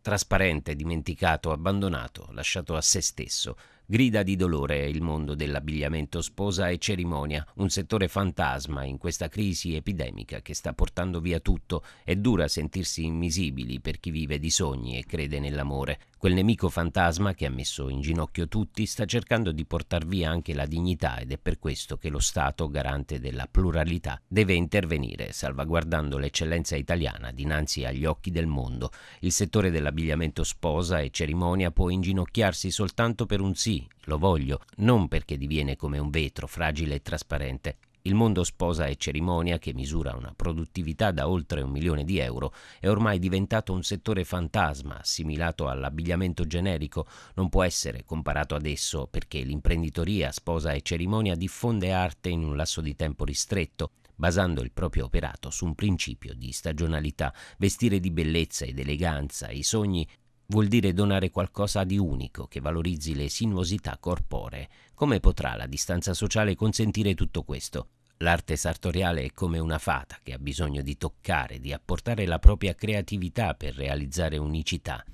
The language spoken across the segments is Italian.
trasparente, dimenticato, abbandonato, lasciato a se stesso, Grida di dolore il mondo dell'abbigliamento sposa e cerimonia, un settore fantasma in questa crisi epidemica che sta portando via tutto. È dura sentirsi invisibili per chi vive di sogni e crede nell'amore. Quel nemico fantasma che ha messo in ginocchio tutti sta cercando di portar via anche la dignità ed è per questo che lo Stato, garante della pluralità, deve intervenire, salvaguardando l'eccellenza italiana dinanzi agli occhi del mondo. Il settore dell'abbigliamento sposa e cerimonia può inginocchiarsi soltanto per un sì lo voglio, non perché diviene come un vetro fragile e trasparente. Il mondo sposa e cerimonia, che misura una produttività da oltre un milione di euro, è ormai diventato un settore fantasma, assimilato all'abbigliamento generico, non può essere comparato ad esso perché l'imprenditoria sposa e cerimonia diffonde arte in un lasso di tempo ristretto, basando il proprio operato su un principio di stagionalità, vestire di bellezza ed eleganza i sogni Vuol dire donare qualcosa di unico che valorizzi le sinuosità corporee. Come potrà la distanza sociale consentire tutto questo? L'arte sartoriale è come una fata che ha bisogno di toccare, di apportare la propria creatività per realizzare unicità.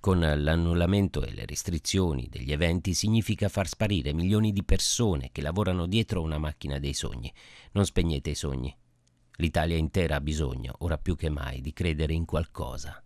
Con l'annullamento e le restrizioni degli eventi significa far sparire milioni di persone che lavorano dietro una macchina dei sogni. Non spegnete i sogni. L'Italia intera ha bisogno, ora più che mai, di credere in qualcosa.